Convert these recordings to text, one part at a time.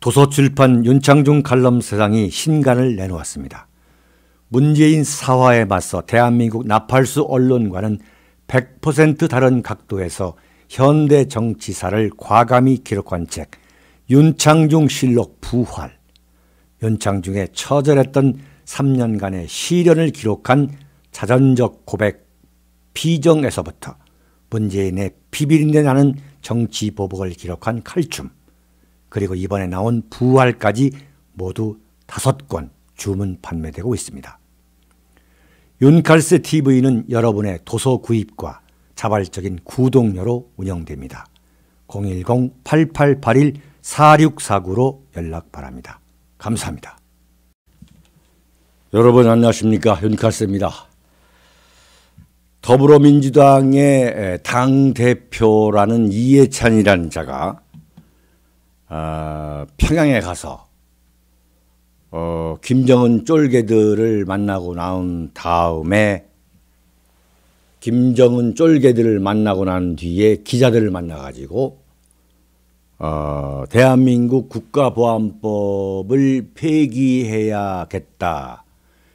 도서출판 윤창중 칼럼 세상이 신간을 내놓았습니다. 문재인 사화에 맞서 대한민국 나팔수 언론과는 100% 다른 각도에서 현대 정치사를 과감히 기록한 책 윤창중 실록 부활 윤창중의 처절했던 3년간의 시련을 기록한 자전적 고백 비정에서부터 문재인의 비비린내 나는 정치 보복을 기록한 칼춤 그리고 이번에 나온 부활까지 모두 다섯 권 주문 판매되고 있습니다. 윤칼스 TV는 여러분의 도서 구입과 자발적인 구독료로 운영됩니다. 010-8881-4649로 연락 바랍니다. 감사합니다. 여러분 안녕하십니까. 윤칼스입니다. 더불어민주당의 당대표라는 이해찬이라는 자가 어, 평양에 가서 어, 김정은 쫄개들을 만나고 나온 다음에 김정은 쫄개들을 만나고 난 뒤에 기자들을 만나가지고 어, 대한민국 국가보안법을 폐기해야겠다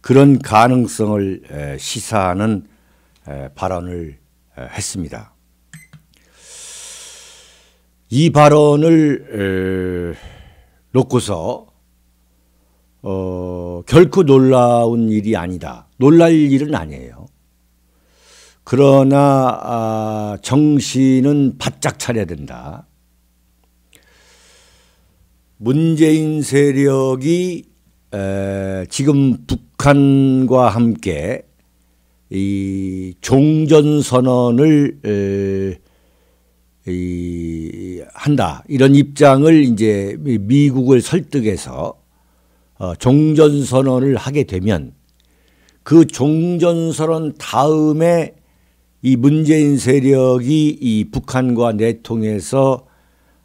그런 가능성을 시사하는 발언을 했습니다. 이 발언을 놓고서 어, 결코 놀라운 일이 아니다. 놀랄 일은 아니에요. 그러나 아, 정신은 바짝 차려야 된다. 문재인 세력이 에, 지금 북한과 함께 이 종전선언을 이 한다 이런 입장을 이제 미국을 설득해서 어, 종전 선언을 하게 되면 그 종전 선언 다음에 이 문재인 세력이 이 북한과 내통해서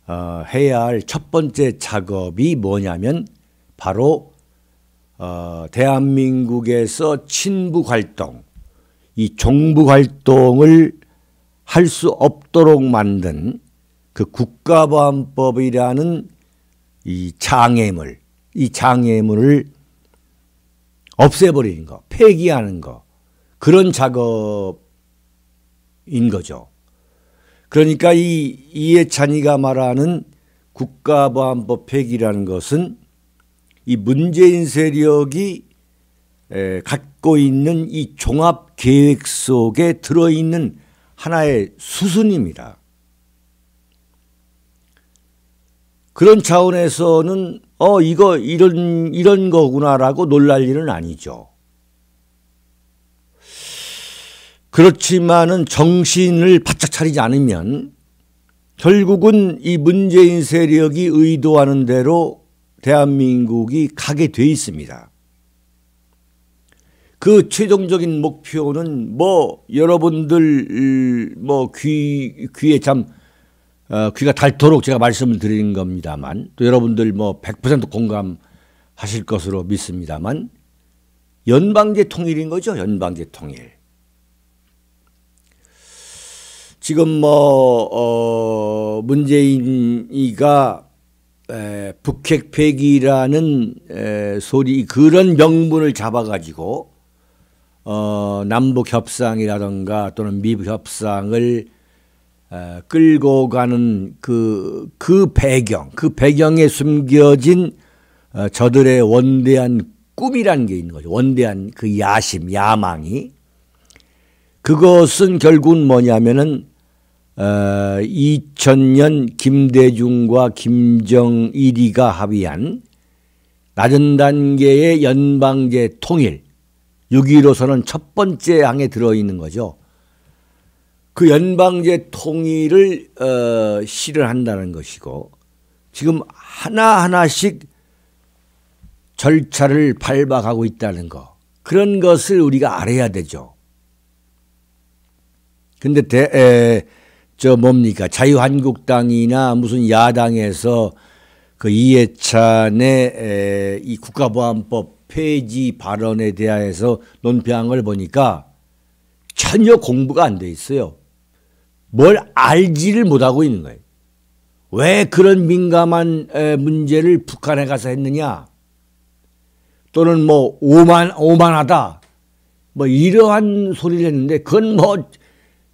어, 해야 할 첫 번째 작업이 뭐냐면 바로 어, 대한민국에서 친북 활동, 이 종북 활동을 할 수 없도록 만든 그 국가보안법이라는 이 장애물, 이 장애물을 없애버리는 거, 폐기하는 거, 그런 작업인 거죠. 그러니까 이 이해찬이가 말하는 국가보안법 폐기라는 것은 이 문재인 세력이 에, 갖고 있는 이 종합 계획 속에 들어있는 하나의 수순입니다. 그런 차원에서는 어 이거 이런 이런 거구나라고 놀랄 일은 아니죠. 그렇지만은 정신을 바짝 차리지 않으면 결국은 이 문재인 세력이 의도하는 대로 대한민국이 가게 돼 있습니다. 그 최종적인 목표는 뭐 여러분들 음, 뭐귀 귀에 참 어, 귀가 닳도록 제가 말씀을 드리는 겁니다만 또 여러분들 뭐 100% 공감하실 것으로 믿습니다만 연방제 통일인 거죠. 연방제 통일. 지금 뭐, 어, 문재인이가 에, 북핵 폐기라는 에, 소리 그런 명분을 잡아가지고 어, 남북 협상이라든가 또는 미북 협상을 끌고 가는 그, 그 배경, 그 배경에 숨겨진 어, 저들의 원대한 꿈이라는 게 있는 거죠. 원대한 그 야심, 야망이. 그것은 결국은 뭐냐면은 어, 2000년 김대중과 김정일이가 합의한 낮은 단계의 연방제 통일 6.15선언 첫 번째 항에 들어있는 거죠. 그 연방제 통일을 어, 시를 한다는 것이고 지금 하나하나씩 절차를 밟아가고 있다는 것 그런 것을 우리가 알아야 되죠. 근데 대, 에, 저 뭡니까 자유한국당이나 무슨 야당에서 그 이해찬의 에, 이 국가보안법 폐지 발언에 대하서 논평을 보니까 전혀 공부가 안 돼 있어요. 뭘 알지를 못하고 있는 거예요. 왜 그런 민감한 문제를 북한에 가서 했느냐? 또는 뭐 오만 오만하다. 뭐 이러한 소리를 했는데 그건 뭐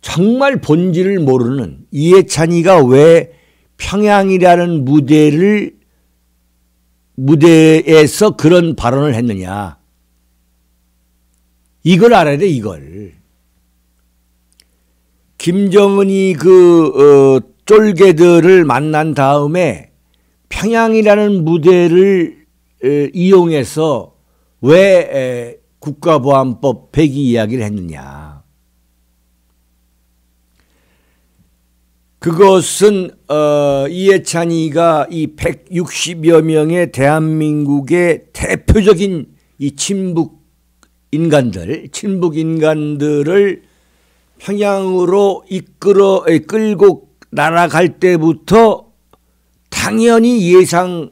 정말 본질을 모르는 이해찬이가 왜 평양이라는 무대를 무대에서 그런 발언을 했느냐. 이걸 알아야 돼, 이걸. 김정은이 그 어, 쫄개들을 만난 다음에 평양이라는 무대를 에, 이용해서 왜 에, 국가보안법 폐기 이야기를 했느냐. 그것은 어, 이해찬이가 이 160여 명의 대한민국의 대표적인 이 친북 인간들, 친북 인간들을 평양으로 이끌어 끌고 날아갈 때부터 당연히 예상했어야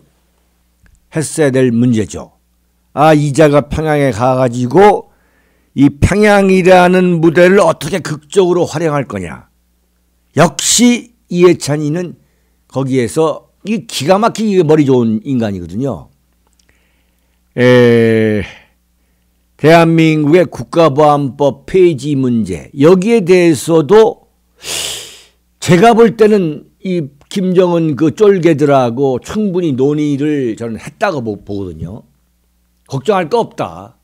될 문제죠. 아 이자가 평양에 가가지고 이 평양이라는 무대를 어떻게 극적으로 활용할 거냐. 역시 이해찬이는 거기에서 이 기가 막히게 머리 좋은 인간이거든요. 에. 대한민국의 국가보안법 폐지 문제 여기에 대해서도 제가 볼 때는 이 김정은 그 쫄개들하고 충분히 논의를 저는 했다고 보거든요. 걱정할 거 없다.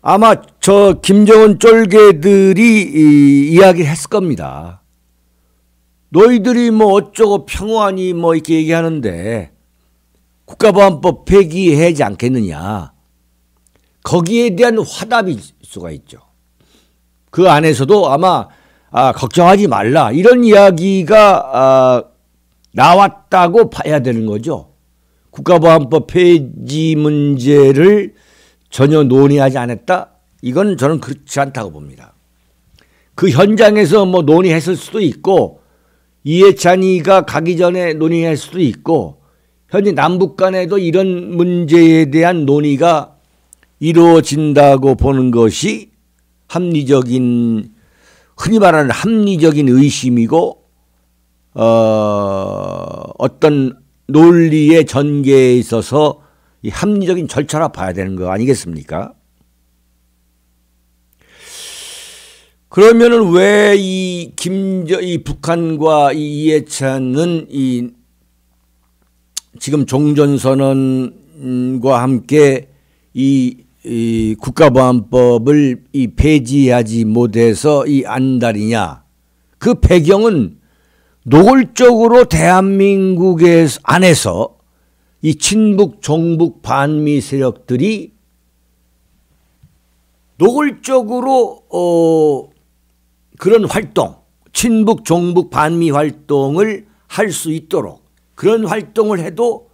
아마 저 김정은 쫄개들이 이야기를 했을 겁니다. 너희들이 뭐 어쩌고 평화니 뭐 이렇게 얘기하는데 국가보안법 폐기해지 않겠느냐. 거기에 대한 화답일 수가 있죠. 그 안에서도 아마 아, 걱정하지 말라 이런 이야기가 아, 나왔다고 봐야 되는 거죠. 국가보안법 폐지 문제를 전혀 논의하지 않았다? 이건 저는 그렇지 않다고 봅니다. 그 현장에서 뭐 논의했을 수도 있고 이해찬이가 가기 전에 논의할 수도 있고 현재 남북 간에도 이런 문제에 대한 논의가 이루어진다고 보는 것이 합리적인 흔히 말하는 합리적인 의심이고 어, 어떤 논리의 전개에 있어서 이 합리적인 절차라 봐야 되는 거 아니겠습니까? 그러면왜이 김저 이 북한과 이 이해찬은 이 지금 종전선언과 함께 이이 국가보안법을 이 폐지하지 못해서 이 안달이냐 그 배경은 노골적으로 대한민국 안에서 이 친북 종북 반미 세력들이 노골적으로 어 그런 활동 친북 종북 반미 활동을 할 수 있도록 그런 활동을 해도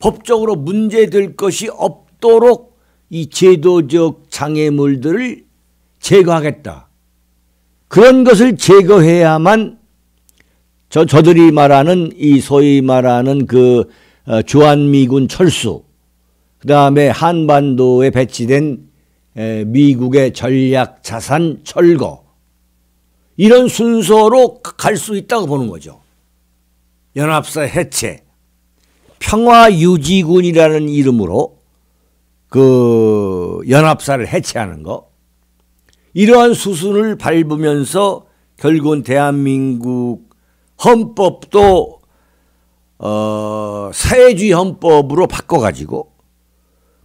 법적으로 문제될 것이 없도록 이 제도적 장애물들을 제거하겠다. 그런 것을 제거해야만 저, 저들이 말하는 이 소위 말하는 그 어, 주한미군 철수, 그 다음에 한반도에 배치된 미국의 전략 자산 철거, 이런 순서로 갈 수 있다고 보는 거죠. 연합사 해체, 평화유지군이라는 이름으로 그 연합사를 해체하는 거 이러한 수순을 밟으면서 결국은 대한민국 헌법도 어, 사회주의 헌법으로 바꿔가지고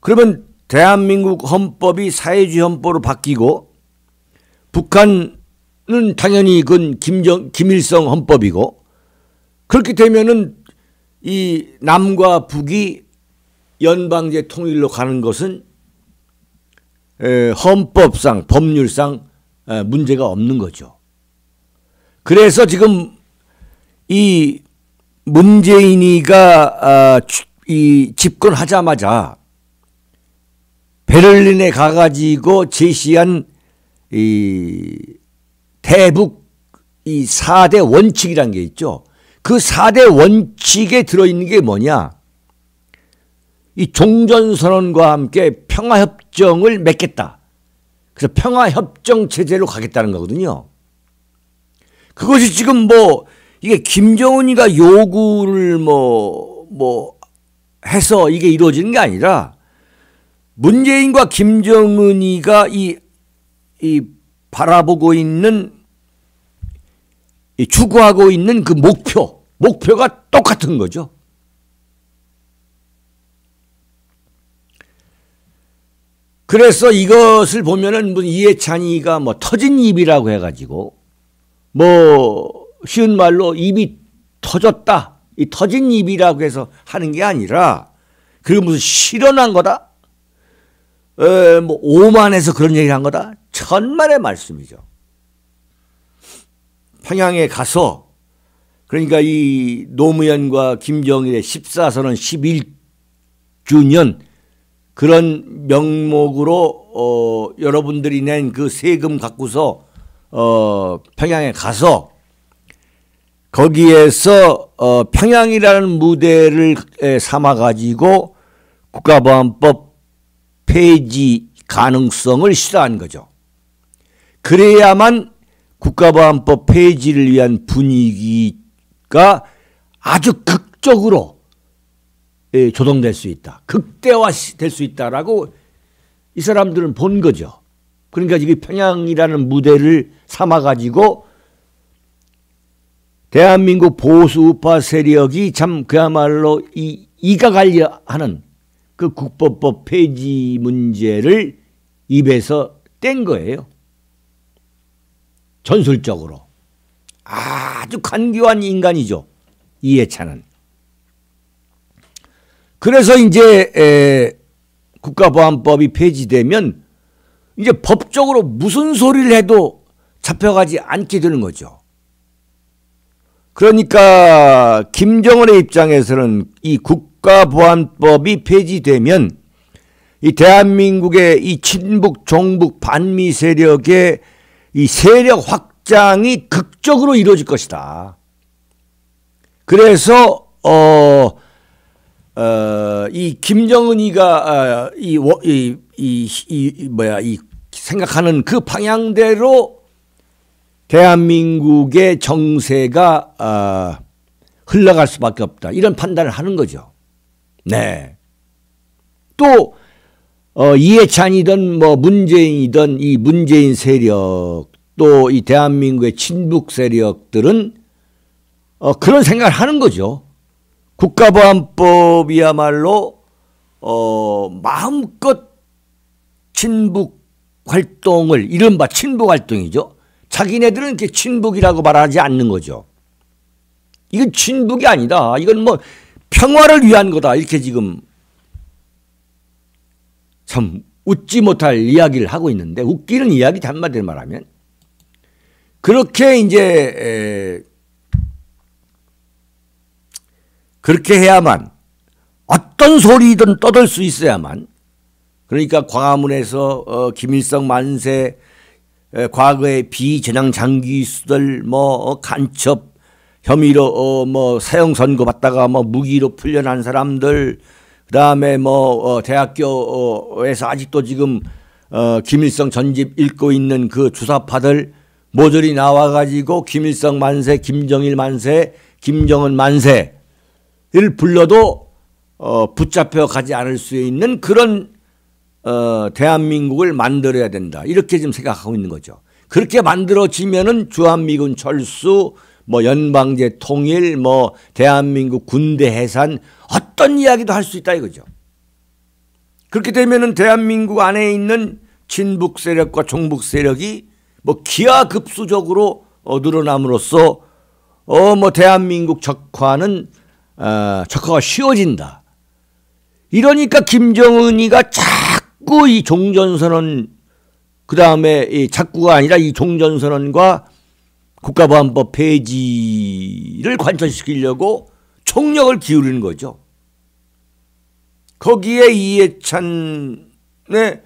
그러면 대한민국 헌법이 사회주의 헌법으로 바뀌고 북한은 당연히 그건 김정, 김일성 헌법이고 그렇게 되면은 이 남과 북이 연방제 통일로 가는 것은 헌법상 법률상 문제가 없는 거죠. 그래서 지금 이 문재인이가 아, 이 집권하자마자 베를린에 가가지고 제시한 이 대북 이 4대 원칙이란 게 있죠. 그 4대 원칙에 들어있는 게 뭐냐? 이 종전선언과 함께 평화협정을 맺겠다. 그래서 평화협정 체제로 가겠다는 거거든요. 그것이 지금 뭐 이게 김정은이가 요구를 뭐, 뭐 해서 이게 이루어지는 게 아니라 문재인과 김정은이가 이, 이 바라보고 있는 이 추구하고 있는 그 목표, 목표가 똑같은 거죠. 그래서 이것을 보면은 무슨 이해찬이가 뭐 터진 입이라고 해가지고 뭐 쉬운 말로 입이 터졌다. 이 터진 입이라고 해서 하는 게 아니라 그리고 무슨 실현한 거다. 에, 뭐 오만해서 그런 얘기를 한 거다. 천만의 말씀이죠. 평양에 가서 그러니까 이 노무현과 김정일의 14선언 11주년 그런 명목으로 어 여러분들이 낸 그 세금 갖고서 어 평양에 가서 거기에서 어 평양이라는 무대를 삼아 가지고 국가보안법 폐지 가능성을 싫어한 거죠. 그래야만 국가보안법 폐지를 위한 분위기가 아주 극적으로 예, 조동될 수 있다. 극대화될 수 있다라고 이 사람들은 본 거죠. 그러니까 지금 평양이라는 무대를 삼아가지고 대한민국 보수 우파 세력이 참 그야말로 이 이가 갈려 하는 그 국법법 폐지 문제를 입에서 뗀 거예요. 전술적으로. 아주 간교한 인간이죠. 이해찬은. 그래서 이제 에, 국가보안법이 폐지되면 이제 법적으로 무슨 소리를 해도 잡혀가지 않게 되는 거죠. 그러니까 김정은의 입장에서는 이 국가보안법이 폐지되면 이 대한민국의 이 친북, 종북, 반미 세력의 이 세력 확장이 극적으로 이루어질 것이다. 그래서 어 어, 이 김정은이가 어, 이, 이, 이, 이 뭐야 이 생각하는 그 방향대로 대한민국의 정세가 어, 흘러갈 수밖에 없다 이런 판단을 하는 거죠. 네. 또 어, 이해찬이든 뭐 문재인이든 이 문재인 세력 또 이 대한민국의 친북 세력들은 어, 그런 생각을 하는 거죠. 국가보안법이야말로 어, 마음껏 친북 활동을 이른바 친북 활동이죠. 자기네들은 이렇게 친북이라고 말하지 않는 거죠. 이건 친북이 아니다. 이건 뭐 평화를 위한 거다. 이렇게 지금 참 웃지 못할 이야기를 하고 있는데 웃기는 이야기 한마디로 말하면 그렇게 이제 그렇게 해야만 어떤 소리든 떠들 수 있어야만 그러니까 광화문에서 어, 김일성 만세 에, 과거의 비재향 장기 수들 뭐 어, 간첩 혐의로 어, 뭐 사형 선고 받다가 뭐 무기로 풀려난 사람들 그다음에 뭐 어, 대학교에서 아직도 지금 어, 김일성 전집 읽고 있는 그 주사파들 모조리 나와 가지고 김일성 만세, 김정일 만세, 김정은 만세 를 불러도 어, 붙잡혀 가지 않을 수 있는 그런 어, 대한민국을 만들어야 된다. 이렇게 지금 생각하고 있는 거죠. 그렇게 만들어지면은 주한미군 철수, 뭐 연방제 통일, 뭐 대한민국 군대 해산 어떤 이야기도 할 수 있다 이거죠. 그렇게 되면은 대한민국 안에 있는 친북 세력과 종북 세력이 뭐 기하급수적으로 어, 늘어남으로써 어뭐 대한민국 적화는 어, 적화가 쉬워진다. 이러니까 김정은이가 자꾸 이 종전선언 그 다음에 이 자꾸가 아니라 이 종전선언과 국가보안법 폐지를 관철시키려고 총력을 기울이는 거죠. 거기에 이해찬의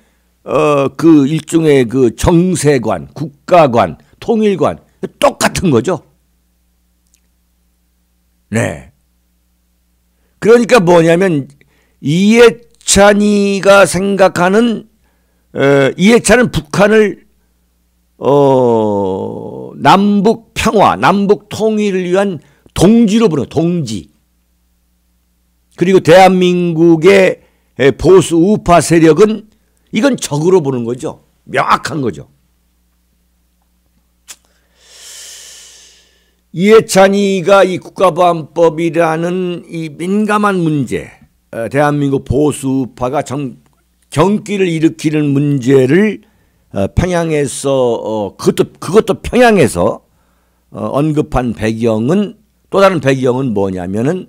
어, 그 일종의 그 정세관, 국가관, 통일관 똑같은 거죠. 네. 그러니까 뭐냐면 이해찬이가 생각하는 어, 이해찬은 북한을 어, 남북 평화, 남북 통일을 위한 동지로 부르는 동지. 그리고 대한민국의 보수 우파 세력은 이건 적으로 보는 거죠. 명확한 거죠. 이해찬이가 이 국가보안법이라는 이 민감한 문제, 어, 대한민국 보수파가 정, 경기를 일으키는 문제를 어, 평양에서 어, 그것도 그것도 평양에서 언급한 배경은 또 다른 배경은 뭐냐면은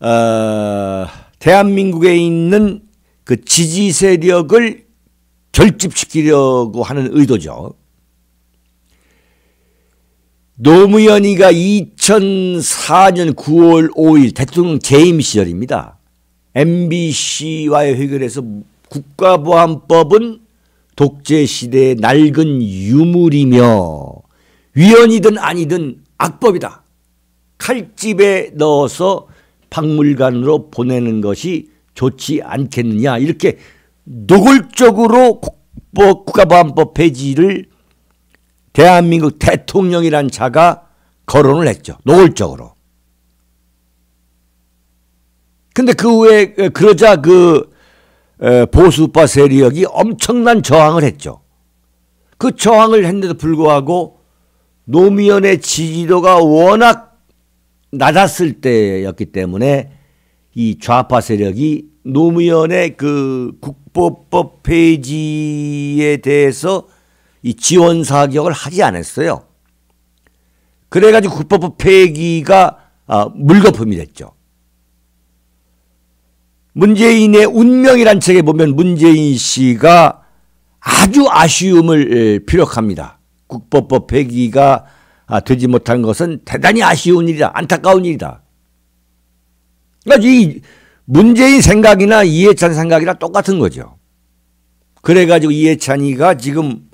어, 대한민국에 있는 그 지지 세력을 결집시키려고 하는 의도죠. 노무현이가 2004년 9월 5일 대통령 재임 시절입니다. MBC와의 회견에서 국가보안법은 독재시대의 낡은 유물이며 위헌이든 아니든 악법이다. 칼집에 넣어서 박물관으로 보내는 것이 좋지 않겠느냐 이렇게 노골적으로 국가보안법 폐지를 대한민국 대통령이란 자가 거론을 했죠. 노골적으로. 근데 그 후에 그러자 그 보수파 세력이 엄청난 저항을 했죠. 그 저항을 했는데도 불구하고 노무현의 지지도가 워낙 낮았을 때였기 때문에 이 좌파 세력이 노무현의 그 국보법 폐지에 대해서 이 지원 사격을 하지 않았어요. 그래가지고 국법 폐기가 아, 물거품이 됐죠. 문재인의 운명이란 책에 보면 문재인 씨가 아주 아쉬움을 예, 피력합니다. 국법법 폐기가 아, 되지 못한 것은 대단히 아쉬운 일이다. 안타까운 일이다. 그러니까 이 문재인 생각이나 이해찬 생각이나 똑같은 거죠. 그래가지고 이해찬이가 지금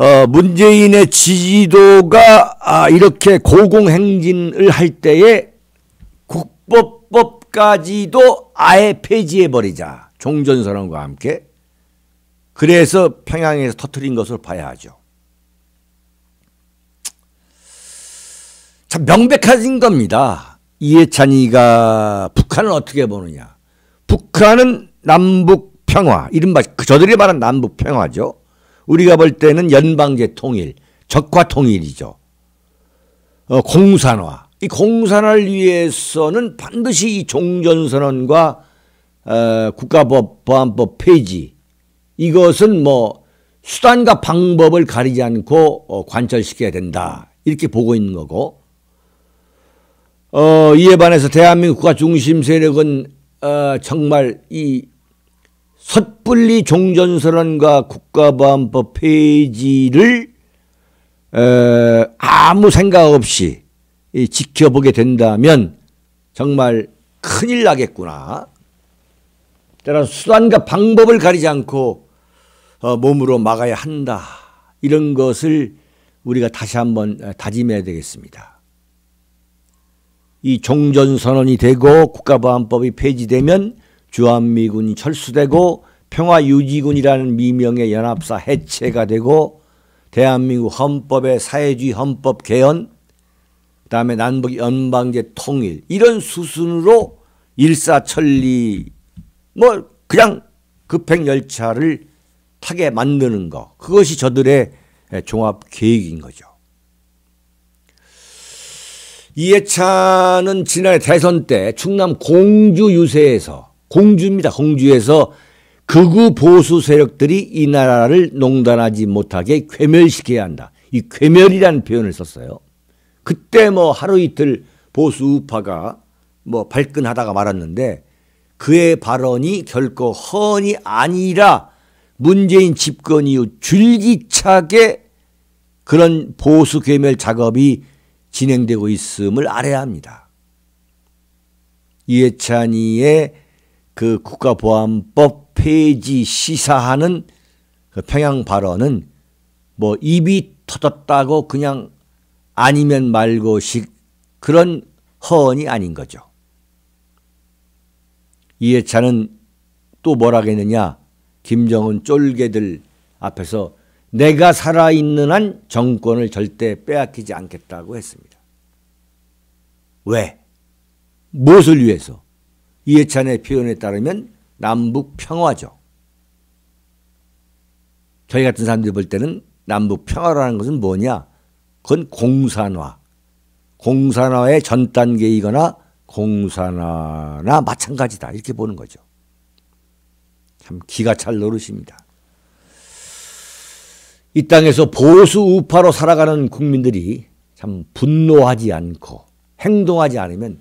어, 문재인의 지지도가 아, 이렇게 고공행진을 할 때에 국법법까지도 아예 폐지해버리자. 종전선언과 함께. 그래서 평양에서 터트린 것을 봐야 하죠. 참 명백해진 겁니다. 이해찬이가 북한을 어떻게 보느냐. 북한은 남북 평화, 이른바 저들이 말한 남북 평화죠. 우리가 볼 때는 연방제 통일, 적화 통일이죠. 어, 공산화. 이 공산화를 위해서는 반드시 이 종전선언과 어, 국가법, 보안법 폐지 이것은 뭐 수단과 방법을 가리지 않고 어, 관철시켜야 된다. 이렇게 보고 있는 거고 어, 이에 반해서 대한민국 국가 중심 세력은 어, 정말 이 섣불리 종전선언과 국가보안법 폐지를 에, 아무 생각 없이 이, 지켜보게 된다면 정말 큰일 나겠구나. 때는 수단과 방법을 가리지 않고 어, 몸으로 막아야 한다. 이런 것을 우리가 다시 한번 다짐해야 되겠습니다. 이 종전선언이 되고 국가보안법이 폐지되면 주한미군이 철수되고 평화유지군이라는 미명의 연합사 해체가 되고 대한민국 헌법의 사회주의 헌법 개헌 그다음에 남북 연방제 통일 이런 수순으로 일사천리 뭐 그냥 급행 열차를 타게 만드는 거 그것이 저들의 종합 계획인 거죠. 이해찬은 지난해 대선 때 충남 공주 유세에서 공주입니다. 공주에서 극우 보수 세력들이 이 나라를 농단하지 못하게 괴멸시켜야 한다. 이 괴멸이라는 표현을 썼어요. 그때 뭐 하루 이틀 보수 우파가 뭐 발끈하다가 말았는데 그의 발언이 결코 허언이 아니라 문재인 집권 이후 줄기차게 그런 보수 괴멸 작업이 진행되고 있음을 알아야 합니다. 이해찬이의 그 국가보안법 폐지 시사하는 그 평양 발언은 뭐 입이 터졌다고 그냥 아니면 말고식 그런 허언이 아닌 거죠. 이해찬은 또 뭐라겠느냐. 김정은 쫄개들 앞에서 내가 살아있는 한 정권을 절대 빼앗기지 않겠다고 했습니다. 왜? 무엇을 위해서? 이해찬의 표현에 따르면 남북 평화죠. 저희 같은 사람들이 볼 때는 남북 평화라는 것은 뭐냐? 그건 공산화. 공산화의 전 단계이거나 공산화나 마찬가지다. 이렇게 보는 거죠. 참 기가 찰 노릇입니다. 이 땅에서 보수 우파로 살아가는 국민들이 참 분노하지 않고 행동하지 않으면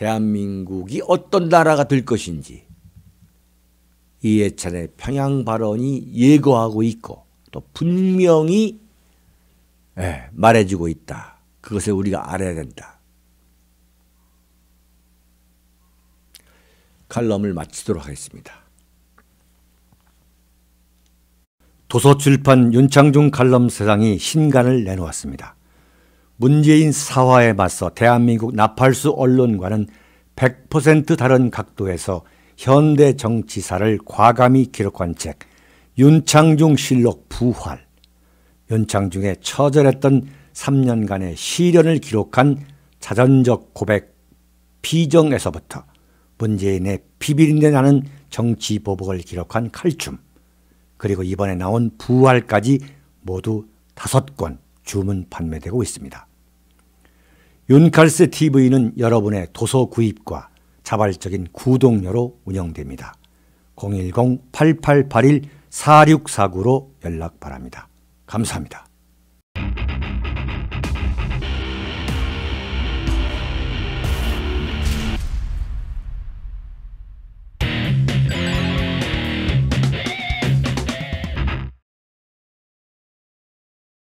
대한민국이 어떤 나라가 될 것인지 이해찬의 평양 발언이 예고하고 있고 또 분명히 예, 말해주고 있다. 그것을 우리가 알아야 된다. 칼럼을 마치도록 하겠습니다. 도서출판 윤창중 칼럼 세상이 신간을 내놓았습니다. 문재인 사화에 맞서 대한민국 나팔수 언론과는 100% 다른 각도에서 현대 정치사를 과감히 기록한 책 윤창중 실록 부활 윤창중의 처절했던 3년간의 시련을 기록한 자전적 고백 비정에서부터 문재인의 비비린내 나는 정치 보복을 기록한 칼춤 그리고 이번에 나온 부활까지 모두 다섯 권 주문 판매되고 있습니다. 윤칼스 TV는 여러분의 도서 구입과 자발적인 구독료로 운영됩니다. 010-8881-4649로 연락 바랍니다. 감사합니다.